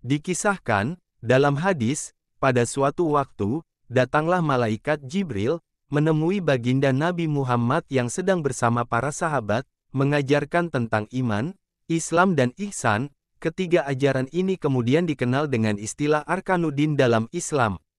Dikisahkan, dalam hadis, pada suatu waktu, datanglah malaikat Jibril, menemui baginda Nabi Muhammad yang sedang bersama para sahabat, mengajarkan tentang iman, Islam dan ihsan, ketiga ajaran ini kemudian dikenal dengan istilah Arkanuddin dalam Islam.